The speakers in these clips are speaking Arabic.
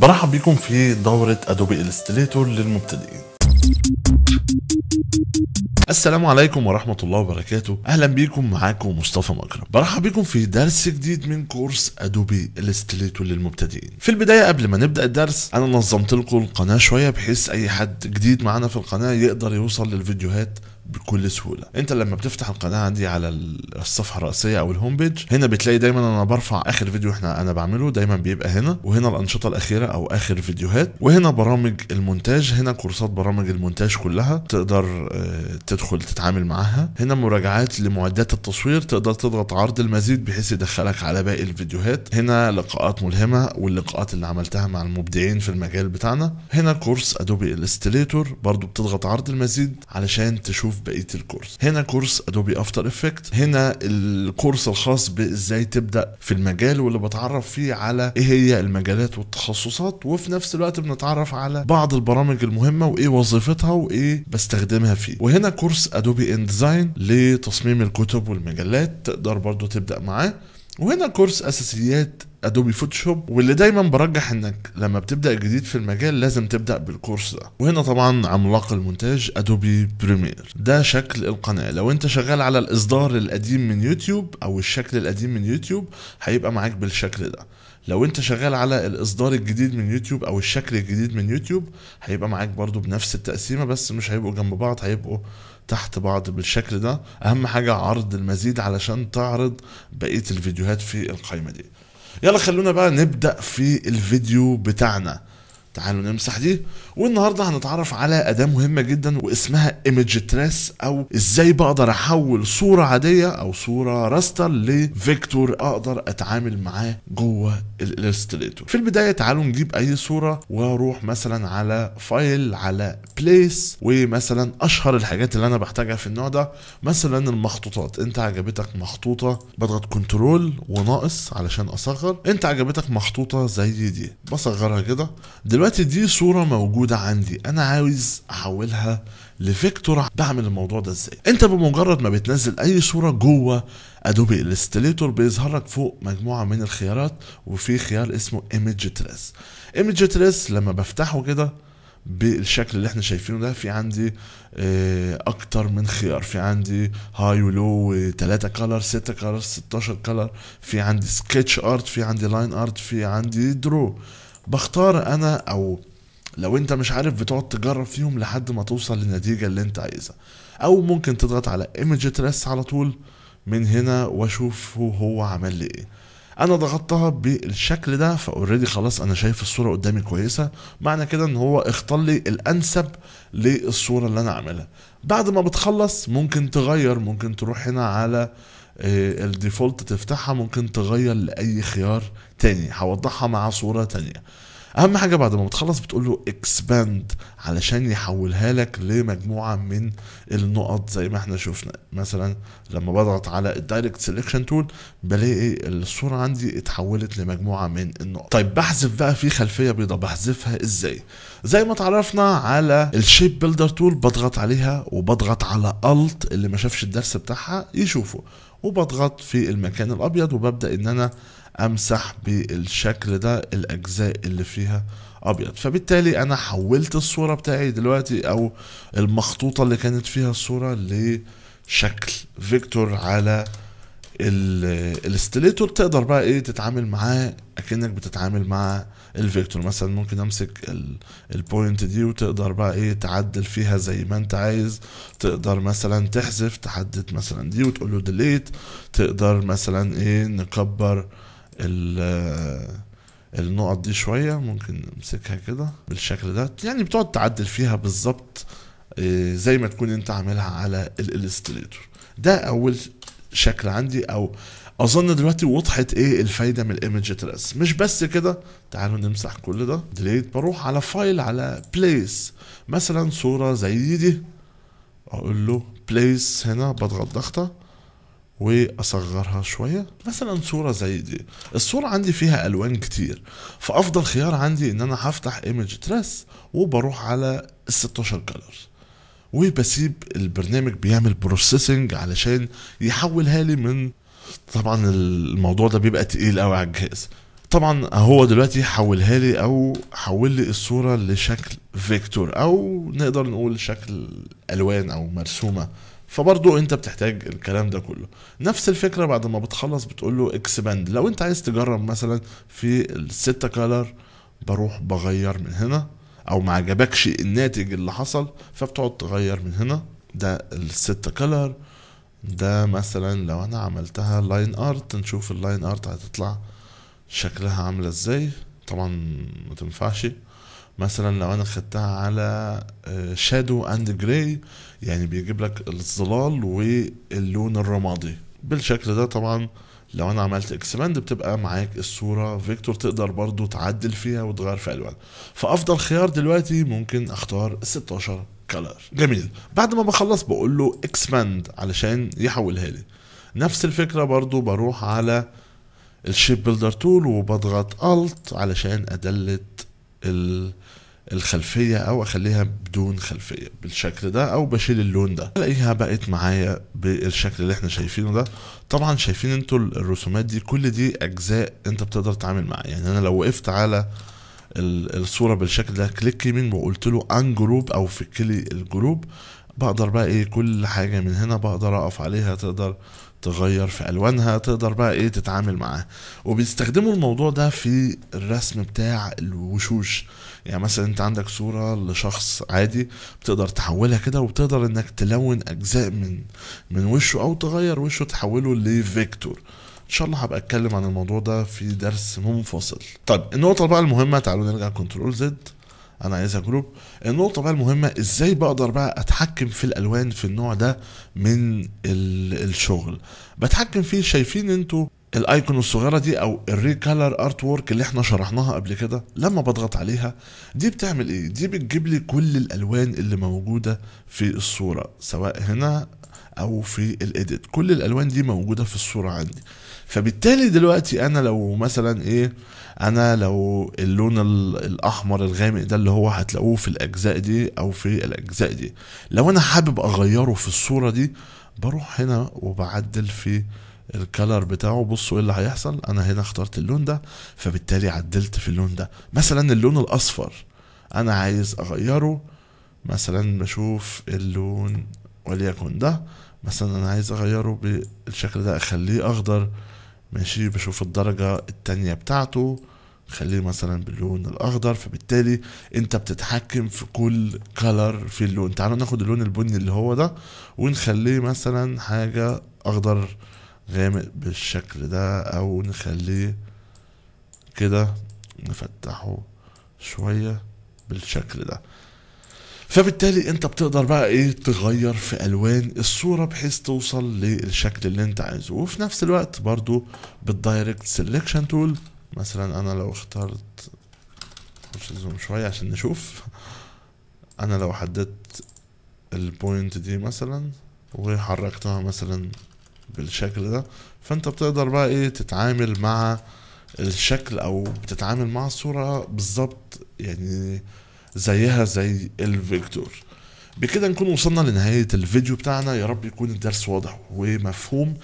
برحب بكم في دورة ادوبي الستريتور للمبتدئين السلام عليكم ورحمة الله وبركاته أهلا بيكم معاكم مصطفى مكرم برحب بيكم في درس جديد من كورس أدوبي إلستريتور للمبتدئين في البداية قبل ما نبدأ الدرس أنا نظمت لكم القناة شوية بحيث أي حد جديد معانا في القناة يقدر يوصل للفيديوهات بكل سهوله انت لما بتفتح القناه عندي على الصفحه الرئيسيه او الهوم بيج هنا بتلاقي دايما انا برفع اخر فيديو احنا انا بعمله دايما بيبقى هنا وهنا الانشطه الاخيره او اخر فيديوهات وهنا برامج المونتاج هنا كورسات برامج المونتاج كلها تقدر آه، تدخل تتعامل معاها هنا مراجعات لمعدات التصوير تقدر تضغط عرض المزيد بحيث يدخلك على باقي الفيديوهات هنا لقاءات ملهمه واللقاءات اللي عملتها مع المبدعين في المجال بتاعنا هنا كورس ادوبي الاستليتور برضو بتضغط عرض المزيد علشان تشوف في بقيه الكورس هنا كورس ادوبي افتر افكت هنا الكورس الخاص بازاي تبدا في المجال واللي بتعرف فيه على ايه هي المجالات والتخصصات وفي نفس الوقت بنتعرف على بعض البرامج المهمه وايه وظيفتها وايه بستخدمها فيه وهنا كورس ادوبي ان ديزاين لتصميم الكتب والمجلات تقدر برضو تبدا معاه وهنا كورس اساسيات ادوبي فوتوشوب واللي دايما برجح انك لما بتبدا جديد في المجال لازم تبدا بالكورس ده وهنا طبعا عملاق المونتاج ادوبي بريمير ده شكل القناه لو انت شغال على الاصدار القديم من يوتيوب او الشكل القديم من يوتيوب هيبقى معاك بالشكل ده لو انت شغال على الاصدار الجديد من يوتيوب او الشكل الجديد من يوتيوب هيبقى معاك برضو بنفس التقسيمه بس مش هيبقوا جنب بعض هيبقوا تحت بعض بالشكل ده اهم حاجه عرض المزيد علشان تعرض بقيه الفيديوهات في القائمه دي يلا خلونا بقى نبدا في الفيديو بتاعنا تعالوا نمسح دي والنهارده هنتعرف على اداه مهمه جدا واسمها ايمج تريس او ازاي بقدر احول صوره عاديه او صوره راستر لفيكتور اقدر اتعامل معاه جوه الالستريتور في البدايه تعالوا نجيب اي صوره واروح مثلا على فايل على بليس ومثلا اشهر الحاجات اللي انا بحتاجها في النوع ده مثلا المخطوطات انت عجبتك مخطوطه بضغط كنترول وناقص علشان اصغر انت عجبتك مخطوطه زي دي بصغرها كده دلوقتي دلوقتي دي صوره موجوده عندي انا عاوز احولها لفيكتور بعمل الموضوع ده ازاي انت بمجرد ما بتنزل اي صوره جوه ادوبي الستليتور بيظهر لك فوق مجموعه من الخيارات وفي خيار اسمه ايمج تريس ايمج تريس لما بفتحه كده بالشكل اللي احنا شايفينه ده في عندي اه اكتر من خيار في عندي هاي ولو 3 كلر ستة كلر ستاشر كلر في عندي سكتش ارت في عندي لاين ارت في عندي درو بختار انا او لو انت مش عارف بتقعد تجرب فيهم لحد ما توصل للنتيجة اللي انت عايزها او ممكن تضغط على ايمج تريس على طول من هنا واشوف هو, هو عمل لي ايه انا ضغطتها بالشكل ده فاوريدي خلاص انا شايف الصوره قدامي كويسه معنى كده ان هو اختار لي الانسب للصوره اللي انا عاملها بعد ما بتخلص ممكن تغير ممكن تروح هنا على آه، الديفولت تفتحها ممكن تغير لاي خيار تاني هوضحها مع صوره تانيه اهم حاجه بعد ما بتخلص بتقول له اكسباند علشان يحولها لك لمجموعه من النقط زي ما احنا شفنا مثلا لما بضغط على الدايركت سيلكشن تول بلاقي الصوره عندي اتحولت لمجموعه من النقط طيب بحذف بقى في خلفيه بيضاء بحذفها ازاي زي ما اتعرفنا على الشيب بيلدر تول بضغط عليها وبضغط على الت اللي ما شافش الدرس بتاعها يشوفه وبضغط في المكان الابيض وببدا ان انا امسح بالشكل ده الاجزاء اللي فيها ابيض فبالتالي انا حولت الصوره بتاعي دلوقتي او المخطوطه اللي كانت فيها الصوره لشكل فيكتور على الاستليتو بتقدر بقى ايه تتعامل معاه اكنك بتتعامل مع الفيكتور مثلا ممكن امسك البوينت دي وتقدر بقى ايه تعدل فيها زي ما انت عايز تقدر مثلا تحذف تحدد مثلا دي وتقول له ديليت تقدر مثلا ايه نكبر ال النقط دي شويه ممكن نمسكها كده بالشكل ده يعني بتقعد تعدل فيها بالظبط إيه، زي ما تكون انت عاملها على الالستريتور ده اول شكل عندي او اظن دلوقتي وضحت ايه الفايده من الايمج تريس مش بس كده تعالوا نمسح كل ده ديليت بروح على فايل على بليس مثلا صوره زي دي اقول له بليس هنا بضغط ضغطه واصغرها شويه مثلا صوره زي دي الصوره عندي فيها الوان كتير فافضل خيار عندي ان انا هفتح ايمج تريس وبروح على ال 16 كلر وبسيب البرنامج بيعمل بروسيسنج علشان يحولها لي من طبعا الموضوع ده بيبقى تقيل قوي على الجهاز طبعا هو دلوقتي حولها لي او حول لي الصوره لشكل فيكتور او نقدر نقول شكل الوان او مرسومه فبرضه انت بتحتاج الكلام ده كله نفس الفكره بعد ما بتخلص بتقول له اكسباند لو انت عايز تجرب مثلا في الستة كالر بروح بغير من هنا او ما عجبكش الناتج اللي حصل فبتقعد تغير من هنا ده الست كلر ده مثلا لو انا عملتها لاين ارت نشوف اللاين ارت هتطلع شكلها عامله ازاي طبعا ما تنفعش مثلا لو انا خدتها على شادو اند جراي يعني بيجيب لك الظلال واللون الرمادي بالشكل ده طبعا لو انا عملت اكسباند بتبقى معاك الصوره فيكتور تقدر برضو تعدل فيها وتغير في الوانها فافضل خيار دلوقتي ممكن اختار 16 كلر جميل بعد ما بخلص بقول له اكسباند علشان يحولها لي نفس الفكره برضو بروح على الشيب بيلدر تول وبضغط الت علشان ادلت ال الخلفية او اخليها بدون خلفية بالشكل ده او بشيل اللون ده الاقيها بقت معايا بالشكل اللي احنا شايفينه ده طبعا شايفين انتوا الرسومات دي كل دي اجزاء انت بتقدر تتعامل معاها يعني انا لو وقفت على الصورة بالشكل ده كليك يمين وقلت له ان جروب او فك لي الجروب بقدر بقى ايه كل حاجة من هنا بقدر اقف عليها تقدر تغير في الوانها تقدر بقى ايه تتعامل معاها وبيستخدموا الموضوع ده في الرسم بتاع الوشوش يعني مثلا انت عندك صوره لشخص عادي بتقدر تحولها كده وبتقدر انك تلون اجزاء من من وشه او تغير وشه تحوله لفيكتور ان شاء الله هبقى اتكلم عن الموضوع ده في درس منفصل طيب النقطه بقى المهمه تعالوا نرجع كنترول زد انا عايزها جروب النقطه بقى المهمه ازاي بقدر بقى اتحكم في الالوان في النوع ده من الشغل بتحكم فيه شايفين انتوا الايكون الصغيره دي او الري كلر ارت وورك اللي احنا شرحناها قبل كده لما بضغط عليها دي بتعمل ايه دي بتجيب لي كل الالوان اللي موجوده في الصوره سواء هنا او في الايديت كل الالوان دي موجوده في الصوره عندي فبالتالي دلوقتي انا لو مثلا ايه انا لو اللون الاحمر الغامق ده اللي هو هتلاقوه في الاجزاء دي او في الاجزاء دي لو انا حابب اغيره في الصورة دي بروح هنا وبعدل في الكلر بتاعه بصوا ايه اللي هيحصل انا هنا اخترت اللون ده فبالتالي عدلت في اللون ده مثلا اللون الاصفر انا عايز اغيره مثلا بشوف اللون وليكن ده مثلا انا عايز اغيره بالشكل ده اخليه اخضر ماشي بشوف الدرجة التانية بتاعته خليه مثلا باللون الاخضر فبالتالي انت بتتحكم في كل كلر في اللون تعالوا ناخد اللون البني اللي هو ده ونخليه مثلا حاجة اخضر غامق بالشكل ده او نخليه كده نفتحه شوية بالشكل ده فبالتالي انت بتقدر بقى ايه تغير في الوان الصوره بحيث توصل للشكل اللي انت عايزه وفي نفس الوقت برضو بالدايركت سيلكشن تول مثلا انا لو اخترت خش زوم شويه عشان نشوف انا لو حددت البوينت دي مثلا وحركتها مثلا بالشكل ده فانت بتقدر بقى ايه تتعامل مع الشكل او بتتعامل مع الصوره بالظبط يعني زيها زي الفيكتور بكده نكون وصلنا لنهاية الفيديو بتاعنا يا رب يكون الدرس واضح ومفهوم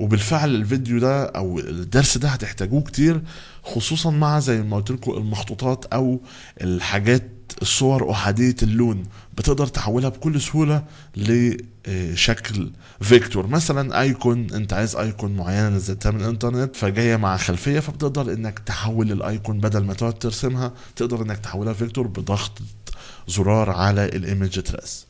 وبالفعل الفيديو ده او الدرس ده هتحتاجوه كتير خصوصا مع زي ما قلت لكم المخطوطات او الحاجات الصور احاديه اللون بتقدر تحولها بكل سهوله لشكل آه، فيكتور مثلا ايكون انت عايز ايكون معينه نزلتها من الانترنت فجايه مع خلفيه فبتقدر انك تحول الايكون بدل ما تقعد ترسمها تقدر انك تحولها فيكتور بضغط زرار على الايمج تراس